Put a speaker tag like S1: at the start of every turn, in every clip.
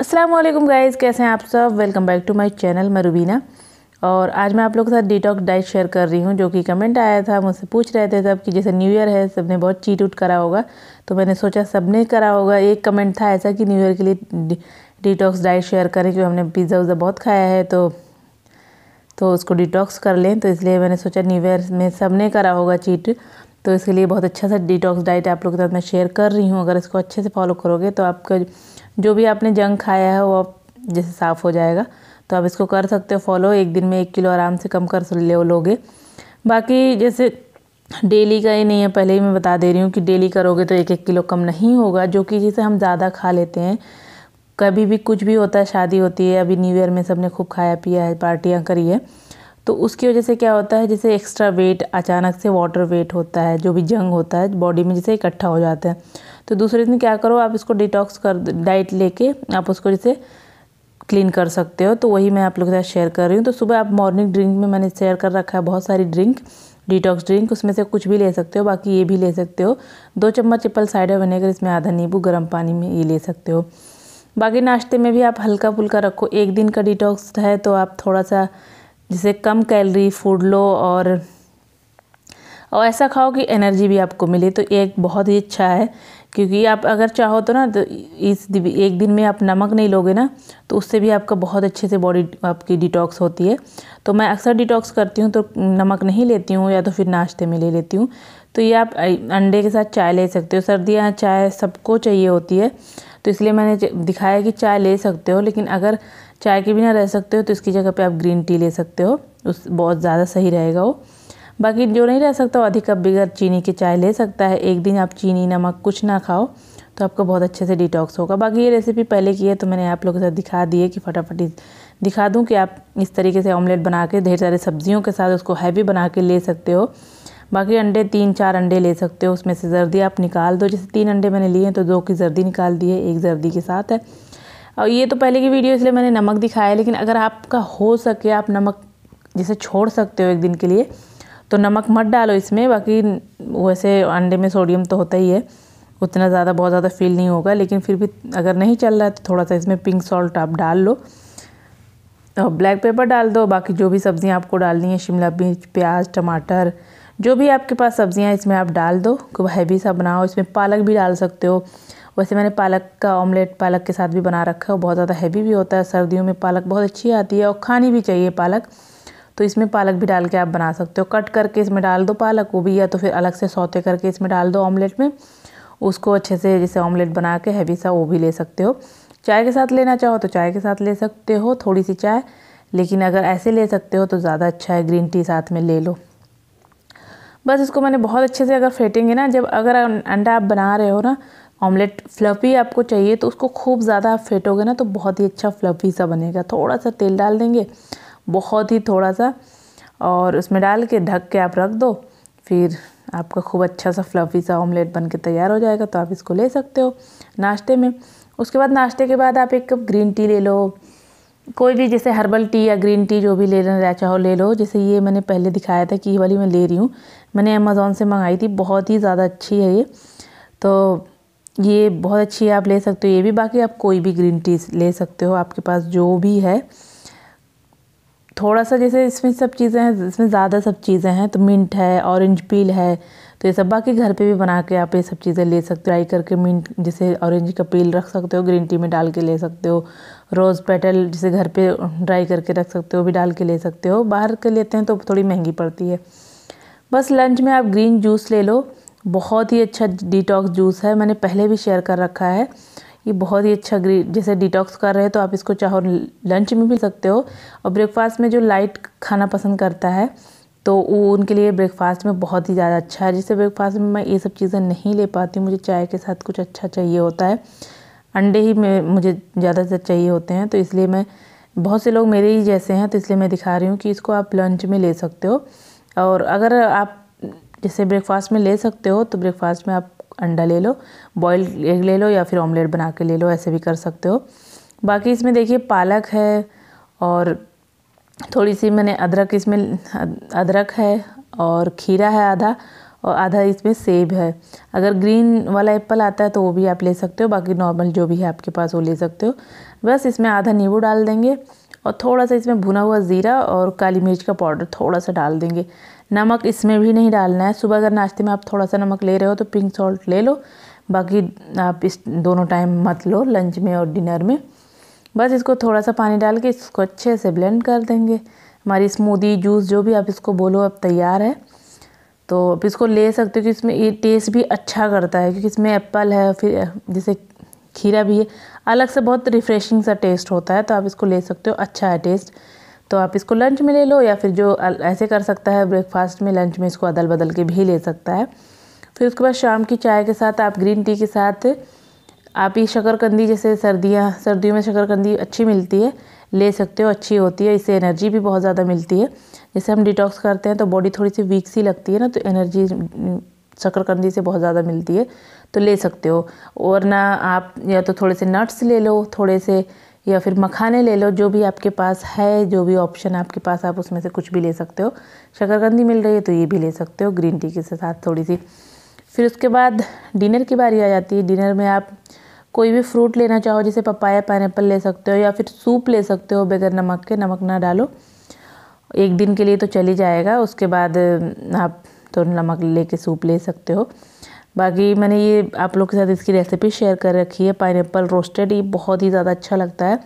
S1: Aslam guys कैसे हैं आप सब welcome back to my channel मैं रुबीना और आज मैं आप लोग के साथ डिटॉक डाइट शेयर कर रही हूँ जो कि कमेंट आया था मुझसे पूछ रहे थे सब कि जैसे न्यू ईयर है सबने बहुत चीट उट करा होगा तो मैंने सोचा सब ने करा होगा एक कमेंट था ऐसा कि न्यू ईयर के लिए डिटॉक्स डाइट शेयर करें क्योंकि हमने पिज़्ज़ा उज़्ज़ा बहुत खाया है तो तो उसको डिटॉक्स कर लें तो इसलिए मैंने सोचा न्यू ईयर में सब ने करा होगा चीट तो इसके लिए बहुत अच्छा सा डिटॉक्स डाइट आप लोगों के साथ मैं शेयर कर रही हूँ अगर इसको अच्छे से फॉलो करोगे तो आपका जो भी आपने जंग खाया है वो जैसे साफ़ हो जाएगा तो आप इसको कर सकते हो फॉलो एक दिन में एक किलो आराम से कम कर ले लोगे बाकी जैसे डेली का ही नहीं है पहले ही मैं बता दे रही हूँ कि डेली करोगे तो एक एक किलो कम नहीं होगा जो कि जिसे हम ज़्यादा खा लेते हैं कभी भी कुछ भी होता है शादी होती है अभी न्यू ईयर में सबने खूब खाया पिया है पार्टियाँ करी है तो उसकी वजह से क्या होता है जैसे एक्स्ट्रा वेट अचानक से वाटर वेट होता है जो भी जंग होता है बॉडी में जैसे इकट्ठा हो जाता है तो दूसरे दिन क्या करो आप इसको डिटॉक्स कर डाइट लेके आप उसको जैसे क्लीन कर सकते हो तो वही मैं आप लोगों के साथ शेयर कर रही हूँ तो सुबह आप मॉर्निंग ड्रिंक में मैंने शेयर कर रखा है बहुत सारी ड्रिंक डिटॉक्स ड्रिंक उसमें से कुछ भी ले सकते हो बाकी ये भी ले सकते हो दो चम्मच एप्पल साइडर विनेगर इसमें आधा नींबू गर्म पानी में ये ले सकते हो बाकी नाश्ते में भी आप हल्का फुल्का रखो एक दिन का डिटॉक्स है तो आप थोड़ा सा जैसे कम कैलरी फूड लो और और ऐसा खाओ कि एनर्जी भी आपको मिले तो ये एक बहुत ही अच्छा है क्योंकि आप अगर चाहो तो ना तो इस एक दिन में आप नमक नहीं लोगे ना तो उससे भी आपका बहुत अच्छे से बॉडी आपकी डिटॉक्स होती है तो मैं अक्सर डिटॉक्स करती हूँ तो नमक नहीं लेती हूँ या तो फिर नाश्ते में ले लेती हूँ तो ये आप अंडे के साथ चाय ले सकते हो सर्दियाँ चाय सबको चाहिए होती है तो इसलिए मैंने दिखाया कि चाय ले सकते हो लेकिन अगर चाय के बिना रह सकते हो तो इसकी जगह पे आप ग्रीन टी ले सकते हो उस बहुत ज़्यादा सही रहेगा वो बाकी जो नहीं रह सकता वो अधिक कप बिगर चीनी की चाय ले सकता है एक दिन आप चीनी नमक कुछ ना खाओ तो आपको बहुत अच्छे से डिटॉक्स होगा बाकी ये रेसिपी पहले की है तो मैंने आप लोगों के साथ दिखा दी है कि फटाफट दिखा दूँ कि आप इस तरीके से ऑमलेट बना के ढेर सारे सब्जियों के साथ उसको हैवी बना के ले सकते हो बाकी अंडे तीन चार अंडे ले सकते हो उसमें से जर्दी आप निकाल दो जैसे तीन अंडे मैंने लिए हैं तो दो की जर्दी निकाल दी है एक जर्दी के साथ है और ये तो पहले की वीडियो इसलिए मैंने नमक दिखाया लेकिन अगर आपका हो सके आप नमक जैसे छोड़ सकते हो एक दिन के लिए तो नमक मत डालो इसमें बाकी वैसे अंडे में सोडियम तो होता ही है उतना ज़्यादा बहुत ज़्यादा फील नहीं होगा लेकिन फिर भी अगर नहीं चल रहा है तो थोड़ा सा इसमें पिंक सॉल्ट आप डाल लो और ब्लैक पेपर डाल दो बाकी जो भी सब्ज़ियाँ आपको डालनी है शिमला मिर्च प्याज टमाटर जो भी आपके पास सब्ज़ियाँ इसमें आप डाल दो खूब हैवी सा बनाओ इसमें पालक भी डाल सकते हो वैसे मैंने पालक का ऑमलेट पालक के साथ भी बना रखा है बहुत ज़्यादा हैवी भी होता है सर्दियों में पालक बहुत अच्छी आती है और खानी भी चाहिए पालक तो इसमें पालक भी डाल के आप बना सकते हो कट करके इसमें डाल दो पालक को भी या तो फिर अलग से सौते करके इसमें डाल दो ऑमलेट में उसको अच्छे से जैसे ऑमलेट बना के हैवी सा वो भी ले सकते हो चाय के साथ लेना चाहो तो चाय के साथ ले सकते हो थोड़ी सी चाय लेकिन अगर ऐसे ले सकते हो तो ज़्यादा अच्छा है ग्रीन टी साथ में ले लो बस इसको मैंने बहुत अच्छे से अगर फेंटेंगे ना जब अगर अं, अंडा आप बना रहे हो ना ऑमलेट फ्लफ़ी आपको चाहिए तो उसको खूब ज़्यादा आप फेंटोगे ना तो बहुत ही अच्छा फ्लफ़ी सा बनेगा थोड़ा सा तेल डाल देंगे बहुत ही थोड़ा सा और उसमें डाल के ढक के आप रख दो फिर आपका खूब अच्छा सा फ्लफ़ी सा ऑमलेट बन के तैयार हो जाएगा तो आप इसको ले सकते हो नाश्ते में उसके बाद नाश्ते के बाद आप एक कप ग्रीन टी ले लो कोई भी जैसे हर्बल टी या ग्रीन टी जो भी लेना चाहो ले लो जैसे ये मैंने पहले दिखाया था कि ये वाली मैं ले रही हूँ मैंने अमेज़ोन से मंगाई थी बहुत ही ज़्यादा अच्छी है ये तो ये बहुत अच्छी है आप ले सकते हो ये भी बाकी आप कोई भी ग्रीन टी ले सकते हो आपके पास जो भी है थोड़ा सा जैसे इसमें सब चीज़ें हैं इसमें ज़्यादा सब चीज़ें हैं तो मिंट है ऑरेंज पील है तो ये सब बाकी घर पे भी बना के आप ये सब चीज़ें ले सकते हो ट्राई करके मिंट जैसे ऑरेंज का पील रख सकते हो ग्रीन टी में डाल के ले सकते हो रोज़ पेटल जिसे घर पे ड्राई करके रख सकते हो भी डाल के ले सकते हो बाहर के लेते हैं तो थोड़ी महंगी पड़ती है बस लंच में आप ग्रीन जूस ले लो बहुत ही अच्छा डिटॉक्स जूस है मैंने पहले भी शेयर कर रखा है ये बहुत ही अच्छा ग्री जैसे डिटॉक्स कर रहे हैं तो आप इसको चाहो लंच में भी सकते हो और ब्रेकफास्ट में जो लाइट खाना पसंद करता है तो वो उनके लिए ब्रेकफास्ट में बहुत ही ज़्यादा अच्छा है जैसे ब्रेकफास्ट में मैं ये सब चीज़ें नहीं ले पाती मुझे चाय के साथ कुछ अच्छा चाहिए होता है अंडे ही में मुझे ज़्यादातर चाहिए होते हैं तो इसलिए मैं बहुत से लोग मेरे ही जैसे हैं तो इसलिए मैं दिखा रही हूँ कि इसको आप लंच में ले सकते हो और अगर आप जैसे ब्रेकफास्ट में ले सकते हो तो ब्रेकफास्ट में आप अंडा ले लो बॉयल एग ले लो या फिर ऑमलेट बना के ले लो ऐसे भी कर सकते हो बाकी इसमें देखिए पालक है और थोड़ी सी मैंने अदरक इसमें अदरक है और खीरा है आधा और आधा इसमें सेब है अगर ग्रीन वाला एप्पल आता है तो वो भी आप ले सकते हो बाकी नॉर्मल जो भी है आपके पास वो ले सकते हो बस इसमें आधा नींबू डाल देंगे और थोड़ा सा इसमें भुना हुआ ज़ीरा और काली मिर्च का पाउडर थोड़ा सा डाल देंगे नमक इसमें भी नहीं डालना है सुबह अगर नाश्ते में आप थोड़ा सा नमक ले रहे हो तो पिंक सॉल्ट ले लो बाकी आप इस दोनों टाइम मत लो लंच में और डिनर में बस इसको थोड़ा सा पानी डाल के इसको अच्छे से ब्लेंड कर देंगे हमारी स्मूदी जूस जो भी आप इसको बोलो अब तैयार है तो आप इसको ले सकते हो कि इसमें ये टेस्ट भी अच्छा करता है क्योंकि इसमें एप्पल है फिर जैसे खीरा भी है अलग से बहुत रिफ़्रेशिंग सा टेस्ट होता है तो आप इसको ले सकते हो अच्छा है टेस्ट तो आप इसको लंच में ले लो या फिर जो ऐसे कर सकता है ब्रेकफास्ट में लंच में इसको अदल बदल के भी ले सकता है फिर उसके बाद शाम की चाय के साथ आप ग्रीन टी के साथ आप ये शक्करकंदी जैसे सर्दियाँ सर्दियों में शकरकंदी अच्छी मिलती है ले सकते हो अच्छी होती है इससे एनर्जी भी बहुत ज़्यादा मिलती है जैसे हम डिटॉक्स करते हैं तो बॉडी थोड़ी सी वीक सी लगती है ना तो एनर्जी शकरकंदी से बहुत ज़्यादा मिलती है तो ले सकते हो और ना आप या तो थोड़े से नट्स ले लो थोड़े से या फिर मखाने ले लो जो भी आपके पास है जो भी ऑप्शन आपके पास आप उसमें से कुछ भी ले सकते हो शकरकंदी मिल रही है तो ये भी ले सकते हो ग्रीन टी के साथ थोड़ी सी फिर उसके बाद डिनर की बारी आ जाती है डिनर में आप कोई भी फ्रूट लेना चाहो जैसे पपाया पाइनएप्पल ले सकते हो या फिर सूप ले सकते हो बगैर नमक के नमक ना डालो एक दिन के लिए तो चली जाएगा उसके बाद आप तो नमक लेके सूप ले सकते हो बाकी मैंने ये आप लोग के साथ इसकी रेसिपी शेयर कर रखी है पाइन रोस्टेड ये बहुत ही ज़्यादा अच्छा लगता है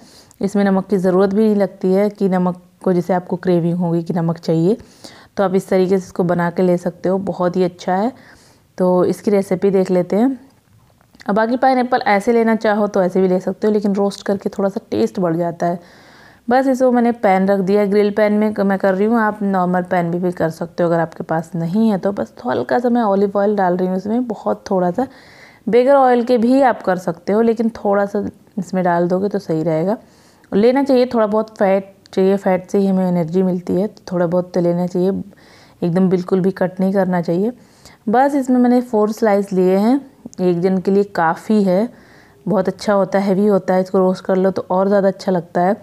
S1: इसमें नमक की ज़रूरत भी नहीं लगती है कि नमक को जैसे आपको क्रेविंग होगी कि नमक चाहिए तो आप इस तरीके से इसको बना के ले सकते हो बहुत ही अच्छा है तो इसकी रेसिपी देख लेते हैं अब बाकी पाइन ऐसे लेना चाहो तो ऐसे भी ले सकते हो लेकिन रोस्ट करके थोड़ा सा टेस्ट बढ़ जाता है बस इसको मैंने पैन रख दिया ग्रिल पैन में मैं कर रही हूँ आप नॉर्मल पैन भी, भी कर सकते हो अगर आपके पास नहीं है तो बस हल्का सा मैं ऑलिव ऑयल डाल रही हूँ इसमें बहुत थोड़ा सा बेगर ऑयल के भी आप कर सकते हो लेकिन थोड़ा सा इसमें डाल दोगे तो सही रहेगा लेना चाहिए थोड़ा बहुत फैट चाहिए फैट से ही हमें एनर्जी मिलती है तो थोड़ा बहुत तो लेना चाहिए एकदम बिल्कुल भी कट नहीं करना चाहिए बस इसमें मैंने फोर स्लाइस लिए हैं एक जन के लिए काफ़ी है बहुत अच्छा होता है हैवी होता है इसको रोस्ट कर लो तो और ज़्यादा अच्छा लगता है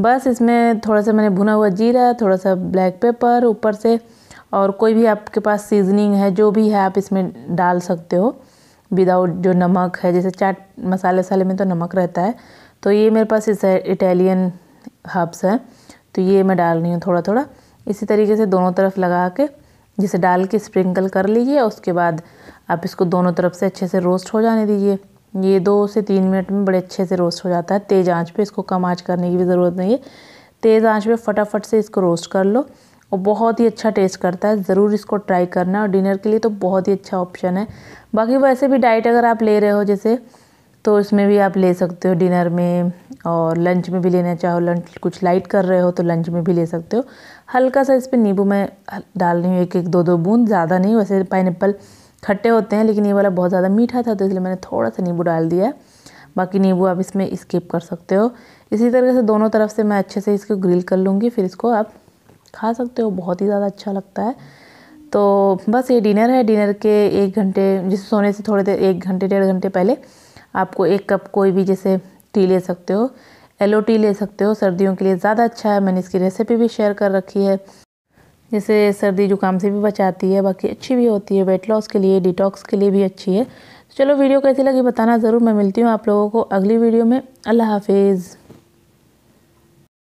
S1: बस इसमें थोड़ा सा मैंने भुना हुआ जीरा थोड़ा सा ब्लैक पेपर ऊपर से और कोई भी आपके पास सीजनिंग है जो भी है आप इसमें डाल सकते हो विदाउट जो नमक है जैसे चाट मसाले वसाले में तो नमक रहता है तो ये मेरे पास इस इटालियन हर्ब्स हैं तो ये मैं डाल रही हूँ थोड़ा थोड़ा इसी तरीके से दोनों तरफ लगा के जिसे डाल के स्प्रिंकल कर लीजिए उसके बाद आप इसको दोनों तरफ से अच्छे से रोस्ट हो जाने दीजिए ये दो से तीन मिनट में बड़े अच्छे से रोस्ट हो जाता है तेज़ आंच पे इसको कम आंच करने की भी ज़रूरत नहीं है तेज़ आंच पे फटाफट से इसको रोस्ट कर लो और बहुत ही अच्छा टेस्ट करता है ज़रूर इसको ट्राई करना और डिनर के लिए तो बहुत ही अच्छा ऑप्शन है बाकी वैसे भी डाइट अगर आप ले रहे हो जैसे तो इसमें भी आप ले सकते हो डिनर में और लंच में भी लेना चाहो लंच कुछ लाइट कर रहे हो तो लंच में भी ले सकते हो हल्का सा इस पर नींबू मैं डाल रही हूँ एक एक दो दो बूंद ज़्यादा नहीं वैसे पाइनएप्पल खट्टे होते हैं लेकिन ये वाला बहुत ज़्यादा मीठा था तो इसलिए मैंने थोड़ा सा नींबू डाल दिया है बाकी नींबू आप इसमें स्किप कर सकते हो इसी तरह से दोनों तरफ से मैं अच्छे से इसको ग्रिल कर लूँगी फिर इसको आप खा सकते हो बहुत ही ज़्यादा अच्छा लगता है तो बस ये डिनर है डिनर के एक घंटे जिससे सोने से थोड़े देर एक घंटे डेढ़ घंटे पहले आपको एक कप कोई भी जैसे टी ले सकते हो एलो टी ले सकते हो सर्दियों के लिए ज़्यादा अच्छा है मैंने इसकी रेसिपी भी शेयर कर रखी है जैसे सर्दी जुकाम से भी बचाती है बाकी अच्छी भी होती है वेट लॉस के लिए डिटॉक्स के लिए भी अच्छी है तो चलो वीडियो कैसी लगी बताना ज़रूर मैं मिलती हूँ आप लोगों को अगली वीडियो में अल्लाह हाफिज़